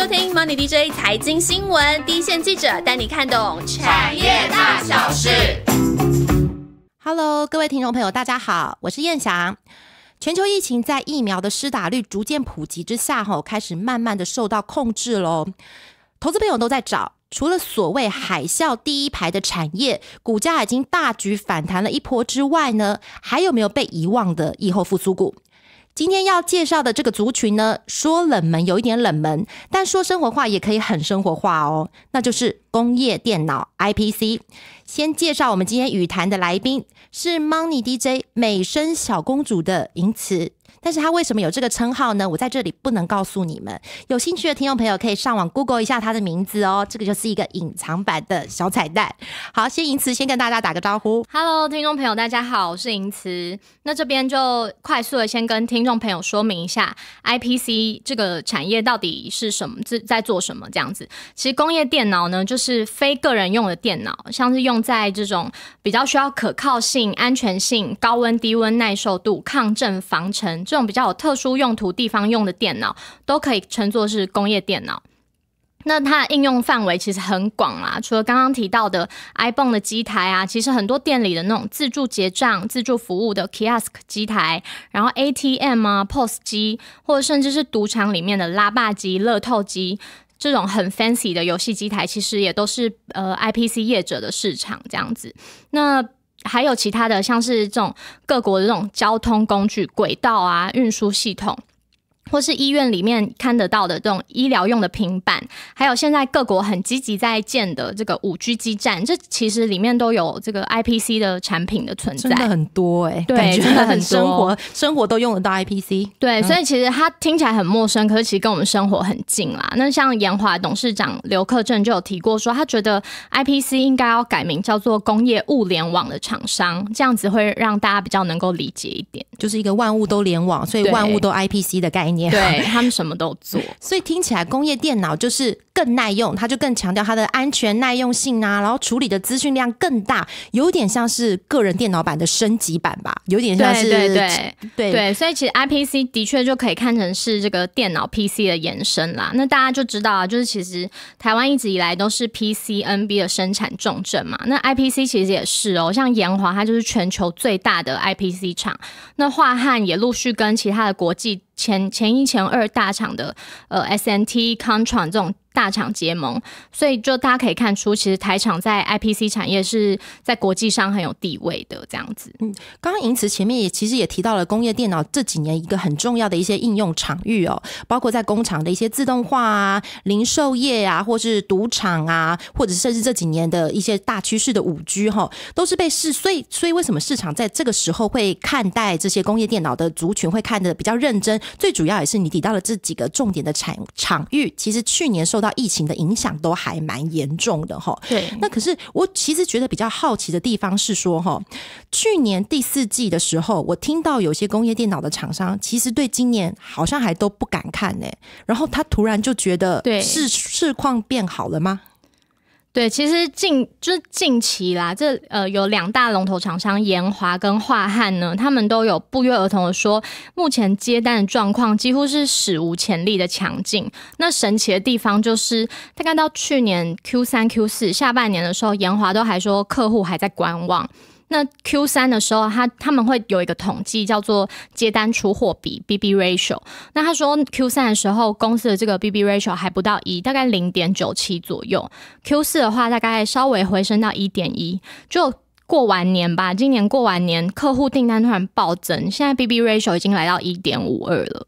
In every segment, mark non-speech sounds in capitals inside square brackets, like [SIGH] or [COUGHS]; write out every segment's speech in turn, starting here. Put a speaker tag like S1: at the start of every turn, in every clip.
S1: 收听 Money DJ 财经新闻，一线记者带你看懂产业大小事。Hello，各位听众朋友，大家好，我是燕翔。全球疫情在疫苗的施打率逐渐普及之下，吼开始慢慢的受到控制喽。投资朋友都在找，除了所谓海啸第一排的产业，股价已经大举反弹了一波之外呢，还有没有被遗忘的疫后复苏股？今天要介绍的这个族群呢，说冷门有一点冷门，但说生活化也可以很生活化哦，那就是工业电脑 IPC。先介绍我们今天语谈的来宾是 Money DJ 美声小公主的吟词。但是他为什么有这个称号呢？我在这里不能告诉你们。有兴趣的听众朋友可以上网 Google 一下他的名字哦，这个就是一个隐藏版的小彩蛋。好，先银慈先跟大家打个招呼
S2: ，Hello，听众朋友，大家好，我是银慈。那这边就快速的先跟听众朋友说明一下 IPC 这个产业到底是什么，在在做什么这样子。其实工业电脑呢，就是非个人用的电脑，像是用在这种比较需要可靠性、安全性、高温低温耐受度、抗震防尘。这种比较有特殊用途、地方用的电脑，都可以称作是工业电脑。那它的应用范围其实很广啦，除了刚刚提到的 i b o n e 的机台啊，其实很多店里的那种自助结账、自助服务的 kiosk 机台，然后 ATM 啊、POS 机，或者甚至是赌场里面的拉霸机、乐透机，这种很 fancy 的游戏机台，其实也都是呃 IPC 业者的市场这样子。那还有其他的，像是这种各国的这种交通工具、轨道啊、运输系统。或是医院里面看得到的这种医疗用的平板，还有现在各国很积极在建的这个五 G 基站，这其实里面都有这个 IPC 的产品的存在，真的很
S1: 多哎，真觉很生活，
S2: 生活都用得到 IPC。对，所以其实它听起来很陌生，可是其实跟我们生活很近啦。那像延华董事长刘克正就有提过，说他觉得 IPC 应该要改名叫做工业物联网的厂商，这样子会让大家比较能够理解一点，
S1: 就是一个万物都联网，所以万物都 IPC 的概念。对他
S2: 们什么都做，[LAUGHS]
S1: 所以听起来工业电脑就是更耐用，它就更强调它的安全耐用性啊，然后处理的资讯量更大，有点像是个人电脑版的升级版吧，有点像是对对对对
S2: 所以其实 IPC 的确就可以看成是这个电脑 PC 的延伸啦。那大家就知道啊，就是其实台湾一直以来都是 PCNB 的生产重镇嘛，那 IPC 其实也是哦，像延华它就是全球最大的 IPC 厂，那华汉也陆续跟其他的国际。前前一前二大厂的，呃，S N T、Contron 这种。大厂结盟，所以就大家可以看出，其实台厂在 I P C 产业是在国际上很有地位的这样子。嗯，
S1: 刚刚银慈前面也其实也提到了工业电脑这几年一个很重要的一些应用场域哦，包括在工厂的一些自动化啊、零售业啊，或是赌场啊，或者甚至这几年的一些大趋势的五 G 哈，都是被市。所以，所以为什么市场在这个时候会看待这些工业电脑的族群会看的比较认真？最主要也是你提到了这几个重点的产场域，其实去年受到疫情的影响都还蛮严重的哈，对。那可是我其实觉得比较好奇的地方是说哈，去年第四季的时候，我听到有些工业电脑的厂商其实对今年好像还都不敢看呢。然后他突然就觉得，对市市况变好了吗？对，其实近
S2: 就是近期啦，这呃有两大龙头厂商延华跟华汉呢，他们都有不约而同的说，目前接单的状况几乎是史无前例的强劲。那神奇的地方就是，大概到去年 Q 三、Q 四下半年的时候，延华都还说客户还在观望。那 Q 三的时候，他他们会有一个统计叫做接单出货比 B B ratio。那他说 Q 三的时候，公司的这个 B B ratio 还不到一，大概零点九七左右。Q 四的话，大概稍微回升到一点一，就过完年吧。今年过完年，客户订单突然暴增，现在 B B ratio 已经来到一点五二了。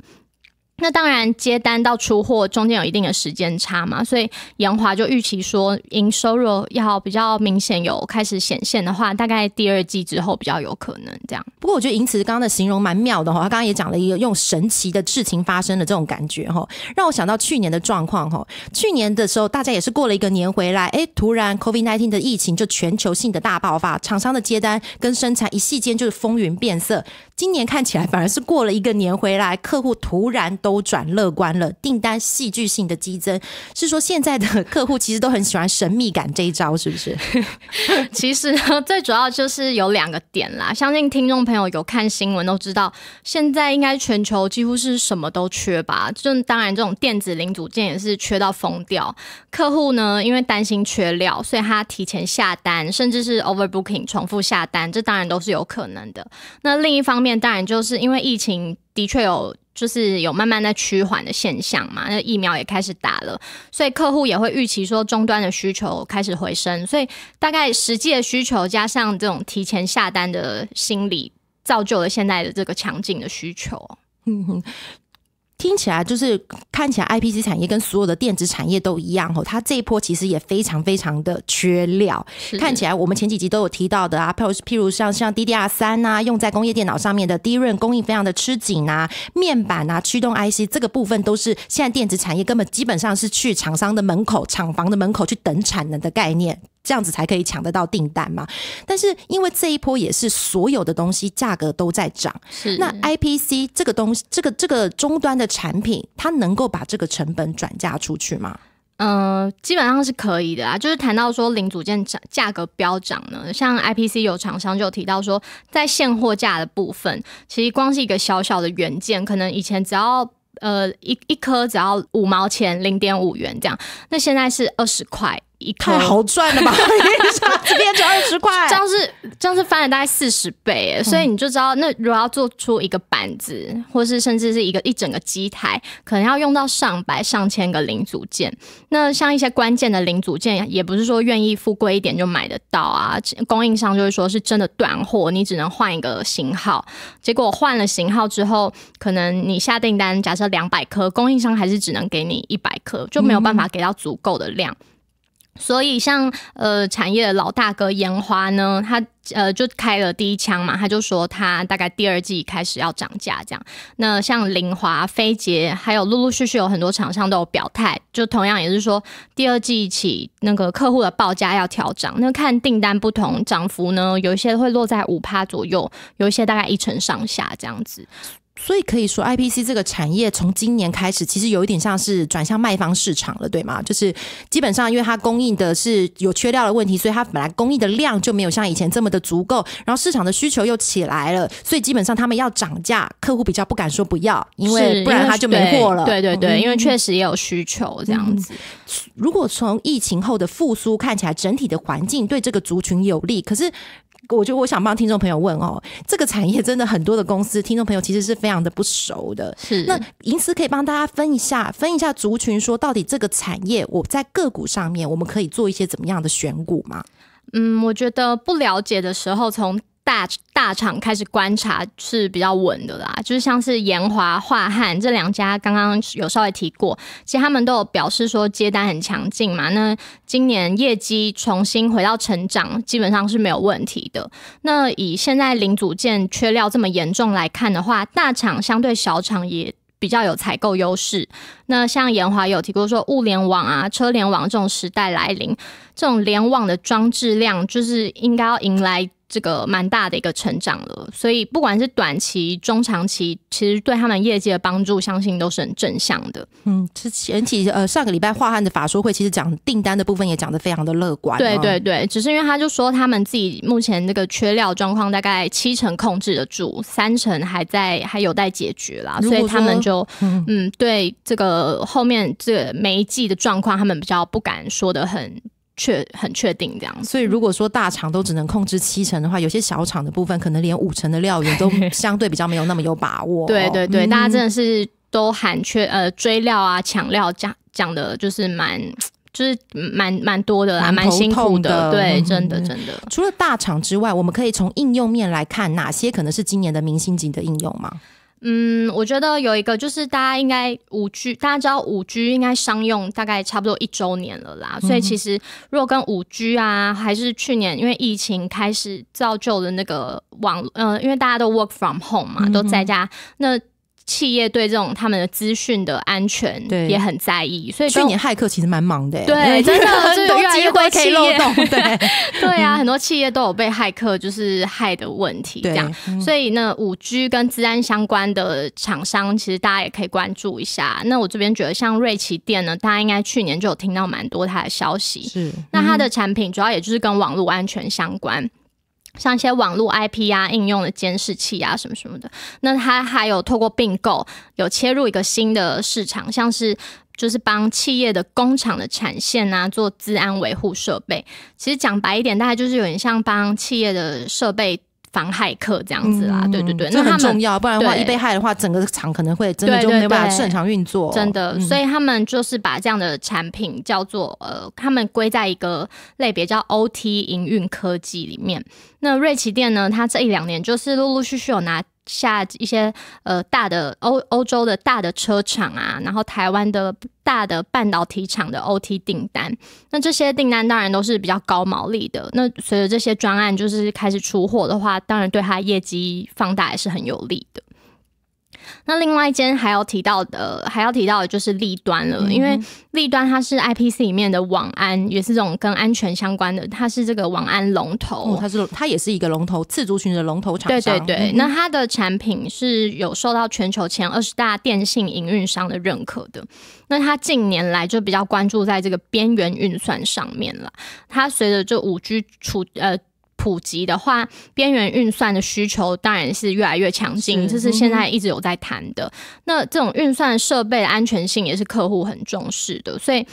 S2: 那当然，接单到出货中间有一定的时间差嘛，所以杨华就预期说，营收若要比较
S1: 明显有开始显现的话，大概第二季之后比较有可能这样。不过我觉得银慈刚刚的形容蛮妙的哈，他刚刚也讲了一个用神奇的事情发生的这种感觉哈，让我想到去年的状况哈。去年的时候，大家也是过了一个年回来，哎，突然 COVID-19 的疫情就全球性的大爆发，厂商的接单跟生产一系间就是风云变色。今年看起来反而是过了一个年回来，客户突然。都转乐观了，订单戏剧性的激增，是说现在的客户其实都很喜欢神秘感这一招，是不是？
S2: [LAUGHS] 其实最主要就是有两个点啦，相信听众朋友有看新闻都知道，现在应该全球几乎是什么都缺吧，就当然这种电子零组件也是缺到疯掉。客户呢，因为担心缺料，所以他提前下单，甚至是 overbooking 重复下单，这当然都是有可能的。那另一方面，当然就是因为疫情的确有。就是有慢慢在趋缓的现象嘛，那疫苗也开始打了，所以客户也会预期说终端的需求开始回升，所以大概实际的需求加上这种提前下单的心理，造就了现在的这个强劲的需求。
S1: [LAUGHS] 听起来就是看起来，I P C 产业跟所有的电子产业都一样哦，它这一波其实也非常非常的缺料。看起来我们前几集都有提到的啊，譬如譬如像像 D D R 三啊，用在工业电脑上面的低润供应非常的吃紧啊，面板啊，驱动 I C 这个部分都是现在电子产业根本基本上是去厂商的门口、厂房的门口去等产能的概念。这样子才可以抢得到订单嘛？但是因为这一波也是所有的东西价格都在涨，是那 I P C 这个东西，这个这个终端的产品，它能够把这个成本转嫁出去吗？
S2: 嗯，基本上是可以的啊。就是谈到说零组件涨价格飙涨呢，像 I P C 有厂商就提到说，在现货价的部分，其实光是一个小小的元件，可能以前只要呃一一颗只要五毛钱零点五元这样，那现在是二十块。一套好
S1: 赚的吧？哈子变成二十块，这样是
S2: 这样是翻了大概四十倍，所以你就知道，那如果要做出一个板子，或是甚至是一个一整个机台，可能要用到上百、上千个零组件。那像一些关键的零组件，也不是说愿意富贵一点就买得到啊。供应商就是说是真的断货，你只能换一个型号。结果换了型号之后，可能你下订单，假设两百颗，供应商还是只能给你一百颗，就没有办法给到足够的量。所以，像呃产业的老大哥烟花呢，他呃就开了第一枪嘛，他就说他大概第二季开始要涨价这样。那像凌华、飞捷，还有陆陆续续有很多厂商都有表态，就同样也是说第二季起那个客户的报价要调涨。那看订单不同，涨幅呢有一些会落在五帕左右，有一些大概一成上下这样子。
S1: 所以可以说，IPC 这个产业从今年开始，其实有一点像是转向卖方市场了，对吗？就是基本上，因为它供应的是有缺料的问题，所以它本来供应的量就没有像以前这么的足够。然后市场的需求又起来了，所以基本上他们要涨价，客户比较不敢说不要，因为不然他就没货了。对对对，因为确实也有需求这样子。如果从疫情后的复苏看起来，整体的环境对这个族群有利，可是。我觉得我想帮听众朋友问哦，这个产业真的很多的公司，听众朋友其实是非常的不熟的。是，那银丝可以帮大家分一下，分一下族群，说到底这个产业我在个股上面，我们可以做一些怎么样的选股吗？
S2: 嗯，我觉得不了解的时候从。大大厂开始观察是比较稳的啦，就是像是延华、华汉这两家，刚刚有稍微提过，其实他们都有表示说接单很强劲嘛。那今年业绩重新回到成长，基本上是没有问题的。那以现在零组件缺料这么严重来看的话，大厂相对小厂也比较有采购优势。那像延华有提过说，物联网啊、车联网这种时代来临，这种联网的装置量就是应该要迎来。这个蛮大的一个成长了，所以不管是短期、中长期，其实对他们业绩的帮助，相信都是很正向的。
S1: 嗯，之前几呃上个礼拜华汉的法说会，其实讲订单的部分也讲的非常的乐观。对对
S2: 对，只是因为他就说他们自己目前这个缺料状况，大概七成控制得住，三成还在还有待解决啦，所以他们就嗯对这个后面这每一季的状况，他们比较不敢说的很。确很确定这样，
S1: 所以如果说大厂都只能控制七成的话，有些小厂的部分可能连五成的料源都 [LAUGHS] 相对比较没有那么有把握。对对对，大家真的
S2: 是都喊缺呃追料啊、抢料，讲讲的就是蛮就是蛮蛮多的啦，蛮辛苦的。对，真的真的。
S1: 除了大厂之外，我们可以从应用面来看，哪些可能是今年的明星级的应用吗？
S2: 嗯，我觉得有一个就是大家应该五 G，大家知道五 G 应该商用大概差不多一周年了啦，所以其实如果跟五 G 啊，还是去年因为疫情开始造就的那个网，呃，因为大家都 work from home 嘛，都在家那。企业对这种他们的资讯的安全也很在意，所以去年
S1: 骇客其实蛮忙的。对，真的 [LAUGHS] 很多机会可以漏洞。对，
S2: [LAUGHS] 对啊，很多企业都有被骇客就是害的问题这样。所以那五 G 跟治安相关的厂商，其实大家也可以关注一下。那我这边觉得像瑞奇店呢，大家应该去年就有听到蛮多它的消息。是，那它的产品主要也就是跟网络安全相关。像一些网络 IP 啊、应用的监视器啊什么什么的，那它还有透过并购有切入一个新的市场，像是就是帮企业的工厂的产线啊做治安维护设备。其实讲白一点，大概就是有点像帮企业的设备。防骇客这样子啦，对对对，那很重要，不然的话，一被害
S1: 的话，整个厂可能会真的就没办法正常运作。真的，所
S2: 以他们就是把这样的产品叫做呃，他们归在一个类别叫 OT 营运科技里面。那瑞奇店呢，它这一两年就是陆陆续续有拿。下一些呃大的欧欧洲的大的车厂啊，然后台湾的大的半导体厂的 O T 订单，那这些订单当然都是比较高毛利的。那随着这些专案就是开始出货的话，当然对它业绩放大也是很有利的。那另外一间还要提到的，还要提到的就是立端了，因为立端它是 I P C 里面的网安，也是这种跟安全相关的，它是这个网安龙头，它是
S1: 它也是一个龙头次族群的龙头厂商。对对对，那它
S2: 的产品是有受到全球前二十大电信营运商的认可的。那它近年来就比较关注在这个边缘运算上面了，它随着这五 G 出呃。普及的话，边缘运算的需求当然是越来越强劲，这是现在一直有在谈的。那这种运算设备的安全性也是客户很重视的，所以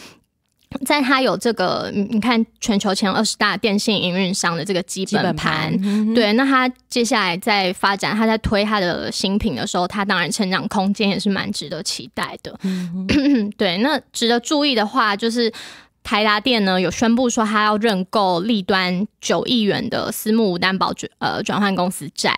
S2: 在他有这个，你看全球前二十大电信营运商的这个基本盘，对，那他接下来在发展，他在推他的新品的时候，他当然成长空间也是蛮值得期待的。[CLEARS THROAT] 对，那值得注意的话就是。台达电呢有宣布说，他要认购立端九亿元的私募担保转呃转换公司债。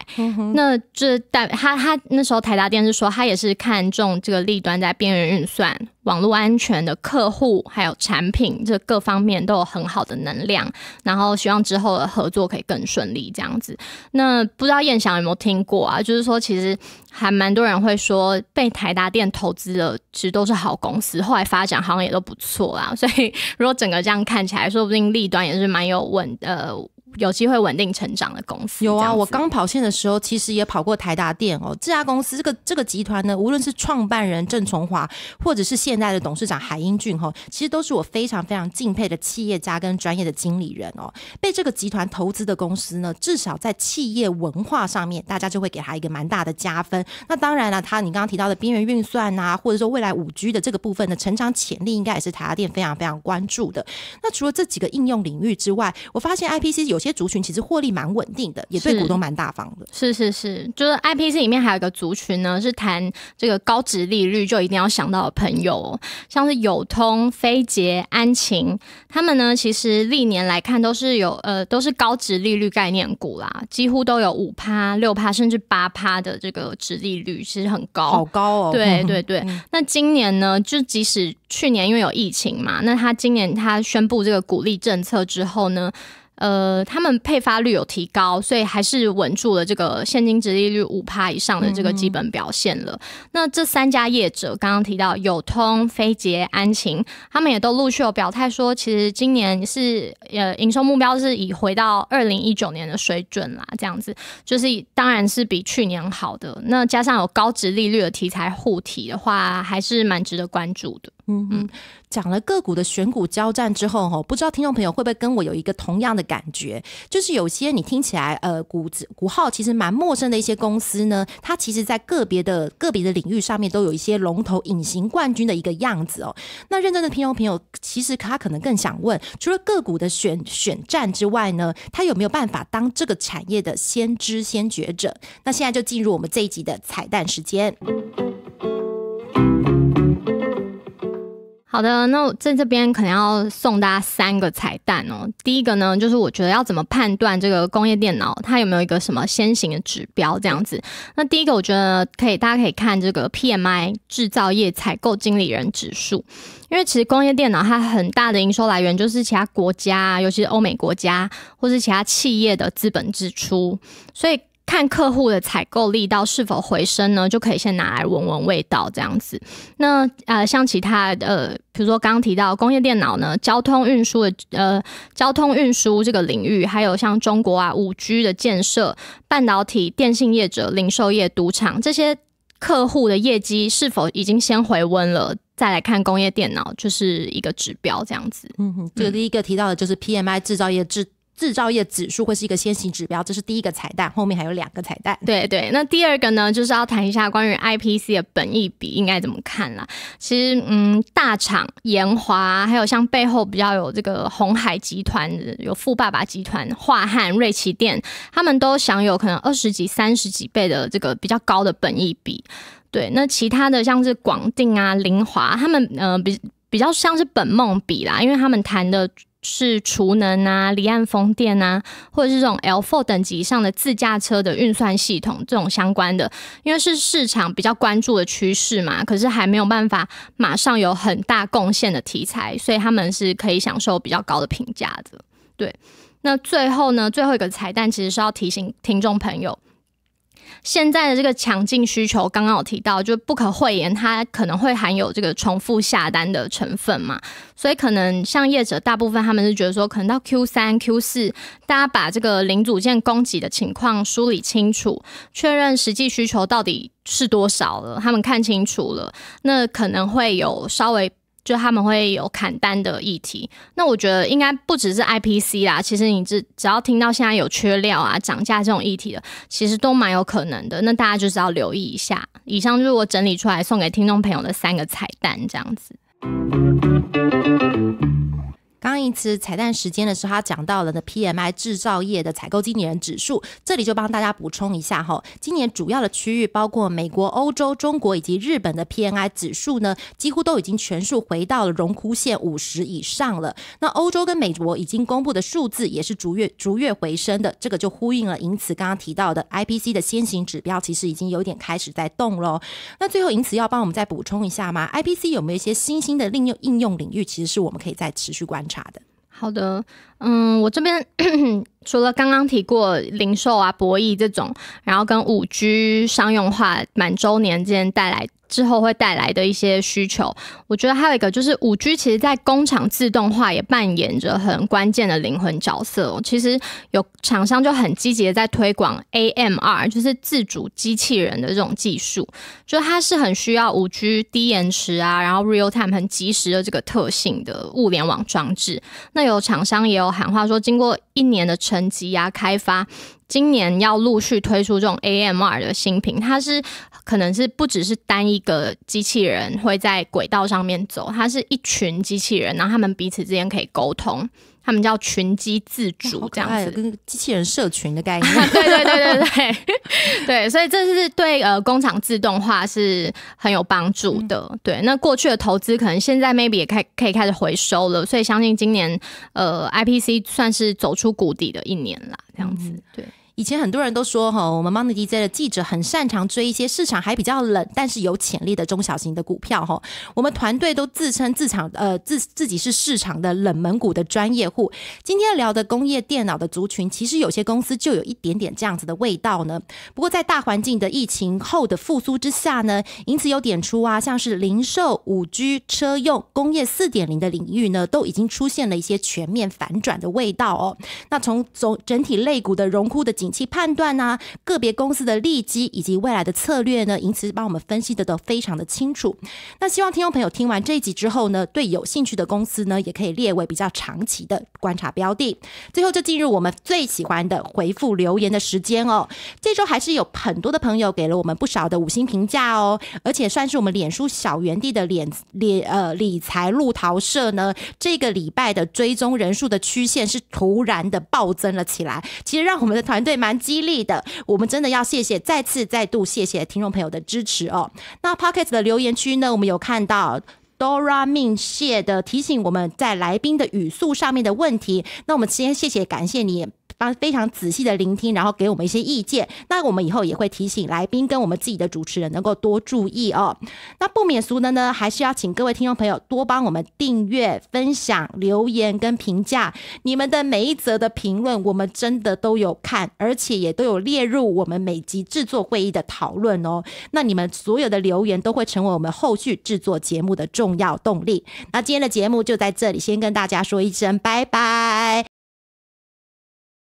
S2: 那这但他他那时候台达电是说，他也是看中这个立端在边缘运算、网络安全的客户还有产品这各方面都有很好的能量，然后希望之后的合作可以更顺利这样子。那不知道燕翔有没有听过啊？就是说，其实还蛮多人会说，被台达电投资的其实都是好公司，后来发展好像也都不错啦，所以。如果整个这样看起来，说不定立端也是蛮有稳的。
S1: 有机会稳定成长的公司有啊，我刚跑线的时候，其实也跑过台达电哦。这家公司这个这个集团呢，无论是创办人郑崇华，或者是现在的董事长海英俊哈，其实都是我非常非常敬佩的企业家跟专业的经理人哦。被这个集团投资的公司呢，至少在企业文化上面，大家就会给他一个蛮大的加分。那当然了，他你刚刚提到的边缘运算呐，或者说未来五 G 的这个部分的成长潜力，应该也是台大电非常非常关注的。那除了这几个应用领域之外，我发现 IPC 有。些族群其实获利蛮稳定的，也对股东蛮大方的。
S2: 是是是，就是 IPC 里面还有一个族群呢，是谈这个高值利率就一定要想到的朋友，像是友通、飞捷、安晴他们呢，其实历年来看都是有呃都是高值利率概念股啦，几乎都有五趴、六趴甚至八趴的这个值利率，其实很高，好高哦。[LAUGHS] 对对对。那今年呢，就即使去年因为有疫情嘛，那他今年他宣布这个鼓励政策之后呢？呃，他们配发率有提高，所以还是稳住了这个现金值利率五趴以上的这个基本表现了。那这三家业者刚刚提到有通、飞捷、安晴，他们也都陆续有表态说，其实今年是呃营收目标是已回到二零一九年的水准啦，这样子就是当然是比去年好的。那加上有高值利率的题材护体的话，还是蛮值得关注的。
S1: 嗯嗯，讲了个股的选股交战之后，哈，不知道听众朋友会不会跟我有一个同样的。感觉就是有些你听起来，呃，股子股号其实蛮陌生的一些公司呢，它其实，在个别的个别的领域上面，都有一些龙头、隐形冠军的一个样子哦。那认真的听众朋友，其实他可能更想问，除了个股的选选战之外呢，他有没有办法当这个产业的先知先觉者？那现在就进入我们这一集的彩蛋时间。
S2: 好的，那我在这边可能要送大家三个彩蛋哦。第一个呢，就是我觉得要怎么判断这个工业电脑它有没有一个什么先行的指标这样子。那第一个，我觉得可以，大家可以看这个 PMI 制造业采购经理人指数，因为其实工业电脑它很大的营收来源就是其他国家，尤其是欧美国家或是其他企业的资本支出，所以。看客户的采购力道是否回升呢，就可以先拿来闻闻味道这样子。那呃，像其他的，比如说刚提到工业电脑呢，交通运输的呃，交通运输这个领域，还有像中国啊，五 G 的建设，半导体、电信业者、零售业、赌场这些客户的业绩是否已经先回温了，再来看工业电脑
S1: 就是一个指标这样子。嗯哼，就第一个提到的就是 PMI 制造业制。制造业指数会是一个先行指标，这是第一个彩蛋，后面还有两个彩蛋。对对，那第二个呢，就
S2: 是要谈一下关于 IPC 的本益比应该怎么看啦。其实，嗯，大厂延华，还有像背后比较有这个红海集团、有富爸爸集团、华汉、瑞奇店，他们都享有可能二十几、三十几倍的这个比较高的本益比。对，那其他的像是广定啊、凌华，他们呃比比较像是本梦比啦，因为他们谈的。是储能啊，离岸风电啊，或者是这种 L four 等级以上的自驾车的运算系统这种相关的，因为是市场比较关注的趋势嘛，可是还没有办法马上有很大贡献的题材，所以他们是可以享受比较高的评价的。对，那最后呢，最后一个彩蛋其实是要提醒听众朋友。现在的这个强劲需求，刚刚有提到，就不可讳言，它可能会含有这个重复下单的成分嘛，所以可能像业者，大部分他们是觉得说，可能到 Q 三、Q 四，大家把这个零组件供给的情况梳理清楚，确认实际需求到底是多少了，他们看清楚了，那可能会有稍微。就他们会有砍单的议题，那我觉得应该不只是 IPC 啦，其实你只只要听到现在有缺料啊、涨价这种议题的，其实都蛮有可能的。那大家就是要留意一下。以上就是我整理出来送给听众朋友的三个彩蛋，这样子。
S1: 刚刚次彩蛋时间的时候，他讲到了的 PMI 制造业的采购经理人指数，这里就帮大家补充一下哈。今年主要的区域包括美国、欧洲、中国以及日本的 PMI 指数呢，几乎都已经全数回到了荣枯线五十以上了。那欧洲跟美国已经公布的数字也是逐月逐月回升的，这个就呼应了因此刚刚提到的 IPC 的先行指标，其实已经有点开始在动喽。那最后因此要帮我们再补充一下吗？IPC 有没有一些新兴的利用应用领域？其实是我们可以再持续关注。啥的，
S2: 好的。嗯，我这边 [COUGHS] 除了刚刚提过零售啊、博弈这种，然后跟五 G 商用化满周年之间带来之后会带来的一些需求，我觉得还有一个就是五 G 其实，在工厂自动化也扮演着很关键的灵魂角色。其实有厂商就很积极的在推广 AMR，就是自主机器人的这种技术，就它是很需要五 G 低延迟啊，然后 Real Time 很及时的这个特性的物联网装置。那有厂商也有。喊话说，经过一年的沉积啊开发，今年要陆续推出这种 AMR 的新品。它是可能是不只是单一个机器人会在轨道上面走，它是一群机器人，然后他们彼此之间可以沟通。他们叫群机自主这样子，跟
S1: 机器人社群的概念。对对对对
S2: 对，[LAUGHS] 对，所以这是对呃工厂自动化是很有帮助的。对，那过去的投资可能现在 maybe 也开可以开始回收了，所以相信今年呃 IPC 算是走出谷底的一年啦，这样
S1: 子。对。以前很多人都说哈，我们 Money DJ 的记者很擅长追一些市场还比较冷但是有潜力的中小型的股票哈。我们团队都自称自场呃自自己是市场的冷门股的专业户。今天聊的工业电脑的族群，其实有些公司就有一点点这样子的味道呢。不过在大环境的疫情后的复苏之下呢，因此有点出啊，像是零售、五 G、车用、工业四点零的领域呢，都已经出现了一些全面反转的味道哦。那从总整体类股的荣枯的景。其判断呢，个别公司的利基以及未来的策略呢，因此帮我们分析的都非常的清楚。那希望听众朋友听完这一集之后呢，对有兴趣的公司呢，也可以列为比较长期的观察标的。最后就进入我们最喜欢的回复留言的时间哦。这周还是有很多的朋友给了我们不少的五星评价哦，而且算是我们脸书小园地的脸脸呃理财路桃社呢，这个礼拜的追踪人数的曲线是突然的暴增了起来。其实让我们的团队。对，蛮激励的。我们真的要谢谢，再次再度谢谢听众朋友的支持哦。那 Pocket 的留言区呢，我们有看到 Dora 命谢的提醒，我们在来宾的语速上面的问题。那我们先谢谢，感谢你。帮非常仔细的聆听，然后给我们一些意见。那我们以后也会提醒来宾跟我们自己的主持人能够多注意哦。那不免俗的呢，还是要请各位听众朋友多帮我们订阅、分享、留言跟评价。你们的每一则的评论，我们真的都有看，而且也都有列入我们每集制作会议的讨论哦。那你们所有的留言都会成为我们后续制作节目的重要动力。那今天的节目就在这里，先跟大家说一声拜拜。